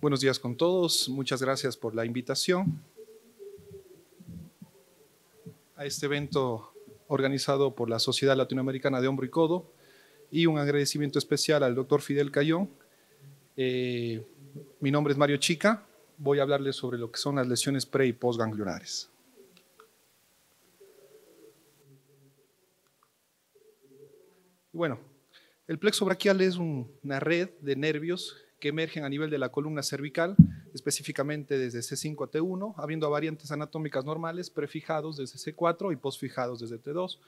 Buenos días con todos. Muchas gracias por la invitación a este evento organizado por la Sociedad Latinoamericana de Hombro y Codo y un agradecimiento especial al doctor Fidel Cayón. Eh, mi nombre es Mario Chica. Voy a hablarles sobre lo que son las lesiones pre y postganglionares. Bueno, el plexo braquial es una red de nervios que emergen a nivel de la columna cervical, específicamente desde C5 a T1, habiendo variantes anatómicas normales prefijados desde C4 y posfijados desde T2,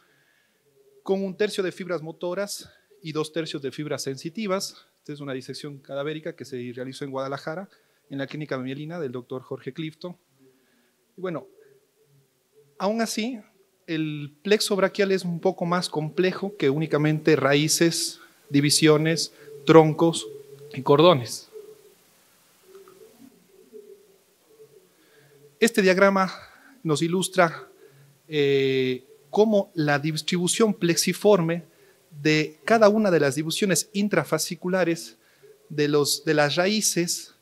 con un tercio de fibras motoras y dos tercios de fibras sensitivas. Esta es una disección cadavérica que se realizó en Guadalajara, en la clínica mielina del doctor Jorge Clifton. Y bueno, aún así, el plexo brachial es un poco más complejo que únicamente raíces, divisiones, troncos y cordones. Este diagrama nos ilustra eh, cómo la distribución plexiforme de cada una de las divisiones intrafasciculares de, las raíces,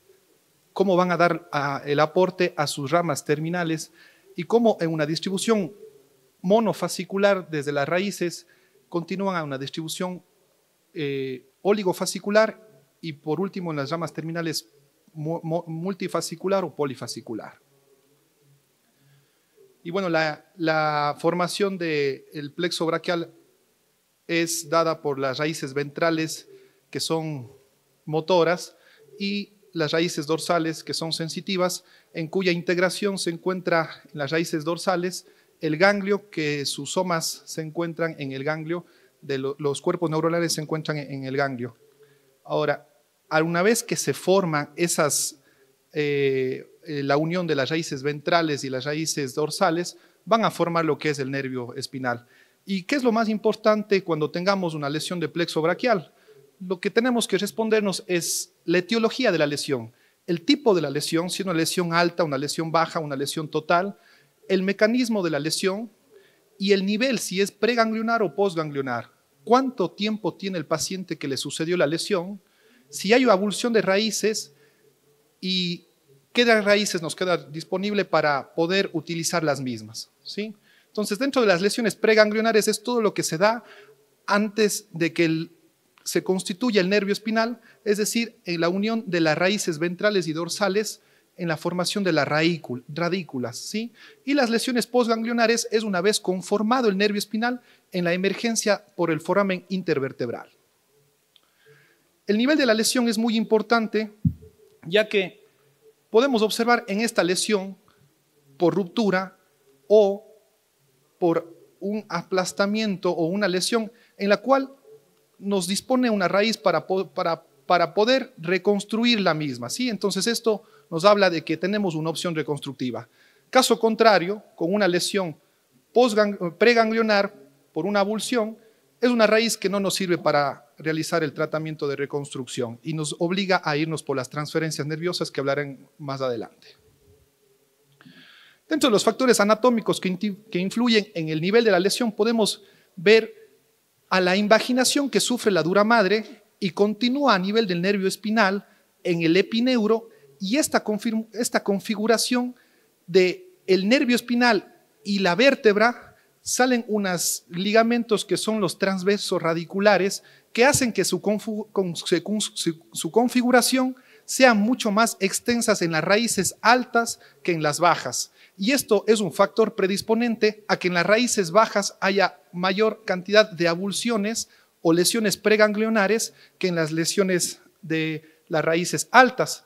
cómo van a dar el aporte a sus ramas terminales y cómo en una distribución monofascicular desde las raíces continúan a una distribución eh, oligofascicular y por último en las ramas terminales multifascicular o polifascicular. Y bueno, la, formación del plexo brachial es dada por las raíces ventrales que son motoras y las raíces dorsales que son sensitivas, en cuya integración se encuentra en las raíces dorsales el ganglio, que sus somas se encuentran en el ganglio, de los cuerpos neuronales se encuentran en el ganglio. Ahora, una vez que se forman eh, eh, la unión de las raíces ventrales y las raíces dorsales, van a formar lo que es el nervio espinal. ¿Y qué es lo más importante cuando tengamos una lesión de plexo braquial? Lo que tenemos que respondernos es la etiología de la lesión, el tipo de la lesión, si es una lesión alta, una lesión baja, una lesión total, el mecanismo de la lesión y el nivel, si es preganglionar o posganglionar cuánto tiempo tiene el paciente que le sucedió la lesión, si hay una abulsión de raíces y qué raíces nos queda disponible para poder utilizar las mismas. ¿sí? Entonces, dentro de las lesiones preganglionares es todo lo que se da antes de que se constituya el nervio espinal, es decir, en la unión de las raíces ventrales y dorsales en la formación de las radículas, ¿sí? Y las lesiones postganglionares es una vez conformado el nervio espinal en la emergencia por el foramen intervertebral. El nivel de la lesión es muy importante, ya que podemos observar en esta lesión por ruptura o por un aplastamiento o una lesión en la cual nos dispone una raíz para, para para poder reconstruir la misma. ¿sí? Entonces esto nos habla de que tenemos una opción reconstructiva. Caso contrario, con una lesión preganglionar por una abulsión, es una raíz que no nos sirve para realizar el tratamiento de reconstrucción y nos obliga a irnos por las transferencias nerviosas que hablaré más adelante. Dentro de los factores anatómicos que influyen en el nivel de la lesión podemos ver a la invaginación que sufre la dura madre y continúa a nivel del nervio espinal en el epineuro y esta, configuración de el nervio espinal y la vértebra salen unos ligamentos que son los transversos radiculares que hacen que su, configuración sea mucho más extensas en las raíces altas que en las bajas. Y esto es un factor predisponente a que en las raíces bajas haya mayor cantidad de abulsiones o lesiones preganglionares que en las lesiones de las raíces altas.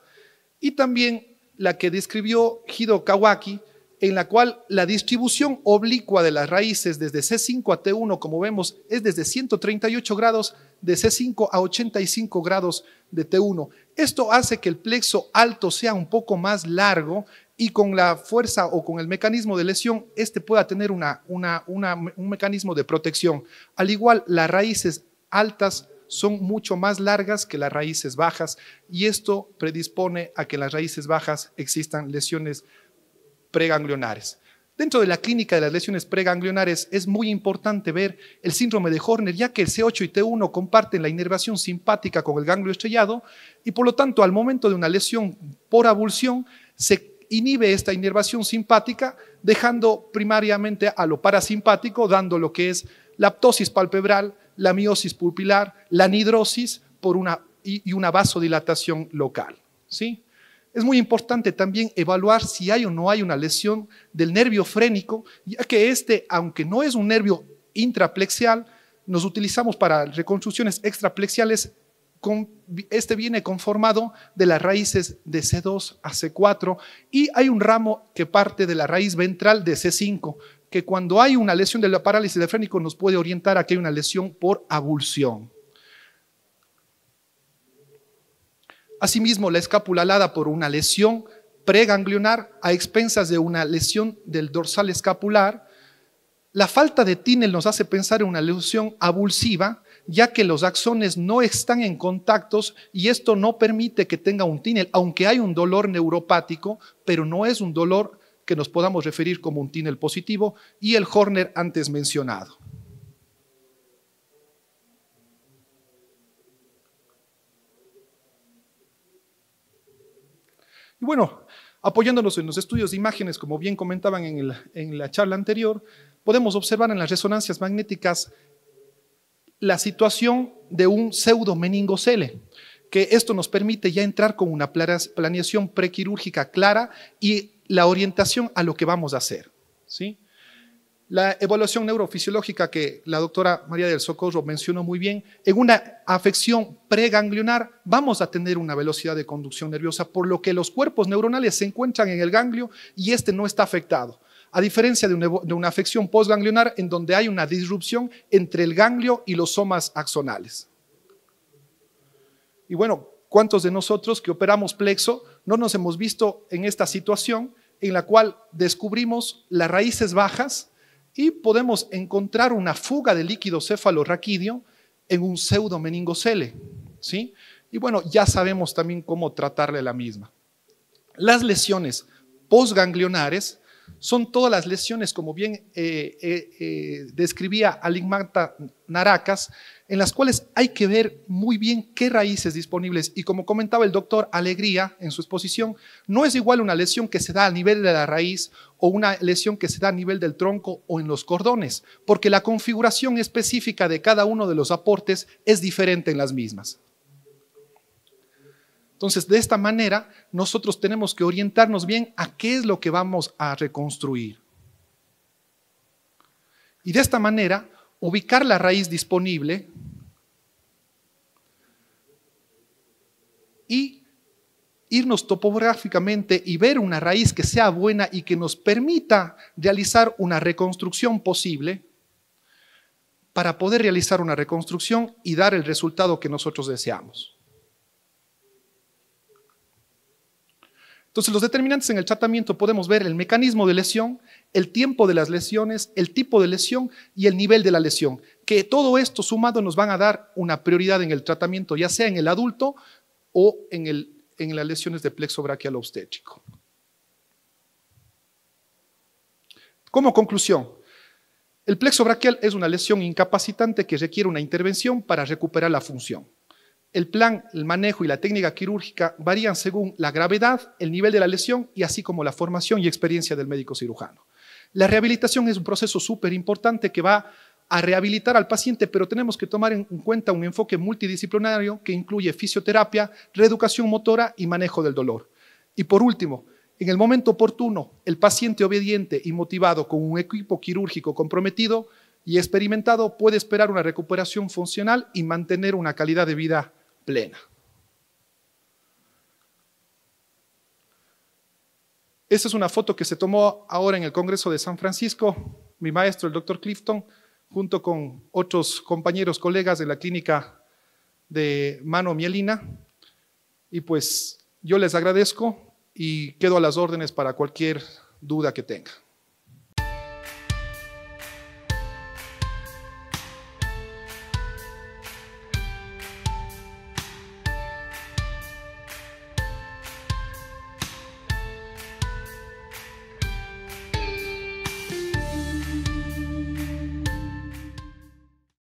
Y también la que describió Hido Kawaki, en la cual la distribución oblicua de las raíces desde C5 a T1, como vemos, es desde 138 grados de C5 a 85 grados de T1. Esto hace que el plexo alto sea un poco más largo y con la fuerza o con el mecanismo de lesión, este pueda tener una, un mecanismo de protección. Al igual, las raíces altas son mucho más largas que las raíces bajas y esto predispone a que en las raíces bajas existan lesiones preganglionares. Dentro de la clínica de las lesiones preganglionares es muy importante ver el síndrome de Horner, ya que el C8 y T1 comparten la inervación simpática con el ganglio estrellado y por lo tanto al momento de una lesión por avulsión se inhibe esta inervación simpática, dejando primariamente a lo parasimpático, dando lo que es la ptosis palpebral, la miosis pulpilar, la nidrosis por una, y, una vasodilatación local. ¿sí? Es muy importante también evaluar si hay o no hay una lesión del nervio frénico, ya que este, aunque no es un nervio intraplexial, nos utilizamos para reconstrucciones extraplexiales este viene conformado de las raíces de C2 a C4 y hay un ramo que parte de la raíz ventral de C5, que cuando hay una lesión de la parálisis del frénico nos puede orientar a que hay una lesión por abulsión. Asimismo, la escápula alada por una lesión preganglionar a expensas de una lesión del dorsal escapular. La falta de tínel nos hace pensar en una lesión abulsiva ya que los axones no están en contactos y esto no permite que tenga un tínel, aunque hay un dolor neuropático, pero no es un dolor que nos podamos referir como un tínel positivo y el Horner antes mencionado. Y bueno, apoyándonos en los estudios de imágenes, como bien comentaban en, en la charla anterior, podemos observar en las resonancias magnéticas la situación de un pseudo meningocele, que esto nos permite ya entrar con una planeación prequirúrgica clara y la orientación a lo que vamos a hacer. La evaluación neurofisiológica que la doctora María del Socorro mencionó muy bien, en una afección preganglionar vamos a tener una velocidad de conducción nerviosa, por lo que los cuerpos neuronales se encuentran en el ganglio y este no está afectado a diferencia de, una afección postganglionar en donde hay una disrupción entre el ganglio y los somas axonales. Y bueno, ¿cuántos de nosotros que operamos plexo no nos hemos visto en esta situación en la cual descubrimos las raíces bajas y podemos encontrar una fuga de líquido cefalorraquídeo en un pseudomeningocele, ¿sí? Y bueno, ya sabemos también cómo tratarle la misma. Las lesiones postganglionares son todas las lesiones, como bien eh, eh, eh, describía Alimanta Naracas, en las cuales hay que ver muy bien qué raíces disponibles. Y como comentaba el doctor Alegría en su exposición, no es igual una lesión que se da a nivel de la raíz o una lesión que se da a nivel del tronco o en los cordones, porque la configuración específica de cada uno de los aportes es diferente en las mismas. Entonces, de esta manera, nosotros tenemos que orientarnos bien a qué es lo que vamos a reconstruir. Y de esta manera, ubicar la raíz disponible y irnos topográficamente y ver una raíz que sea buena y que nos permita realizar una reconstrucción posible para poder realizar una reconstrucción y dar el resultado que nosotros deseamos. Entonces, los determinantes en el tratamiento podemos ver el mecanismo de lesión, el tiempo de las lesiones, el tipo de lesión y el nivel de la lesión, que todo esto sumado nos van a dar una prioridad en el tratamiento, ya sea en el adulto o en, en las lesiones de plexo brachial obstétrico. Como conclusión, el plexo brachial es una lesión incapacitante que requiere una intervención para recuperar la función. El plan, el manejo y la técnica quirúrgica varían según la gravedad, el nivel de la lesión y así como la formación y experiencia del médico cirujano. La rehabilitación es un proceso súper importante que va a rehabilitar al paciente, pero tenemos que tomar en cuenta un enfoque multidisciplinario que incluye fisioterapia, reeducación motora y manejo del dolor. Y por último, en el momento oportuno, el paciente obediente y motivado con un equipo quirúrgico comprometido y experimentado puede esperar una recuperación funcional y mantener una calidad de vida plena. Esta es una foto que se tomó ahora en el Congreso de San Francisco. Mi maestro, el doctor Clifton, junto con otros compañeros, colegas de la clínica de mano mielina. Y pues yo les agradezco y quedo a las órdenes para cualquier duda que tengan.